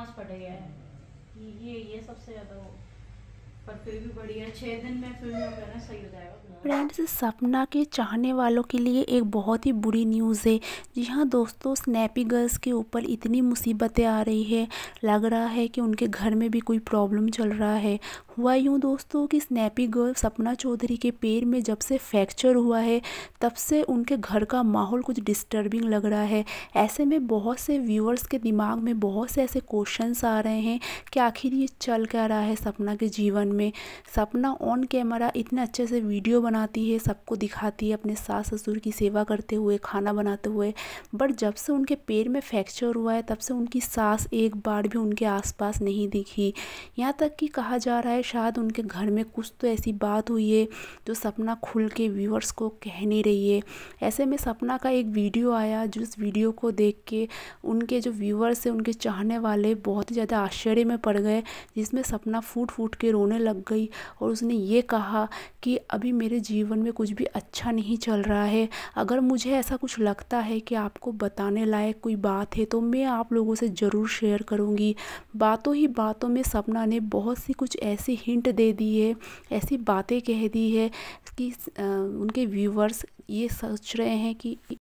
पांच पड़ गया है ये ये सबसे ज़्यादा हो फ्रेंड्स सपना के चाहने वालों के लिए एक बहुत ही बुरी न्यूज़ है जी हाँ दोस्तों स्नैपी गर्ल्स के ऊपर इतनी मुसीबतें आ रही है लग रहा है कि उनके घर में भी कोई प्रॉब्लम चल रहा है हुआ यूँ दोस्तों कि स्नैपी गर्ल सपना चौधरी के पैर में जब से फ्रैक्चर हुआ है तब से उनके घर का माहौल कुछ डिस्टर्बिंग लग रहा है ऐसे में बहुत से व्यूअर्स के दिमाग में बहुत से ऐसे क्वेश्चंस आ रहे हैं कि आखिर ये चल क्या रहा है सपना के जीवन में सपना ऑन कैमरा इतने अच्छे से वीडियो बनाती है सबको दिखाती है अपने सास ससुर की सेवा करते हुए खाना बनाते हुए बट जब से उनके पैर में फ्रैक्चर हुआ है तब से उनकी सास एक बार भी उनके आसपास नहीं दिखी यहाँ तक कि कहा जा रहा है शायद उनके घर में कुछ तो ऐसी बात हुई है जो सपना खुल के व्यूअर्स को कह नहीं रही है ऐसे में सपना का एक वीडियो आया जिस वीडियो को देख के उनके जो व्यूअर्स हैं उनके चाहने वाले बहुत ही ज़्यादा आश्चर्य में पड़ गए जिसमें सपना फूट फूट के रोने लग गई और उसने ये कहा कि अभी मेरे जीवन में कुछ भी अच्छा नहीं चल रहा है अगर मुझे ऐसा कुछ लगता है कि आपको बताने लायक कोई बात है तो मैं आप लोगों से ज़रूर शेयर करूँगी बातों ही बातों में सपना ने बहुत सी कुछ ऐसी हिंट दे दी है ऐसी बातें कह दी है कि उनके व्यूवर्स ये सोच रहे हैं कि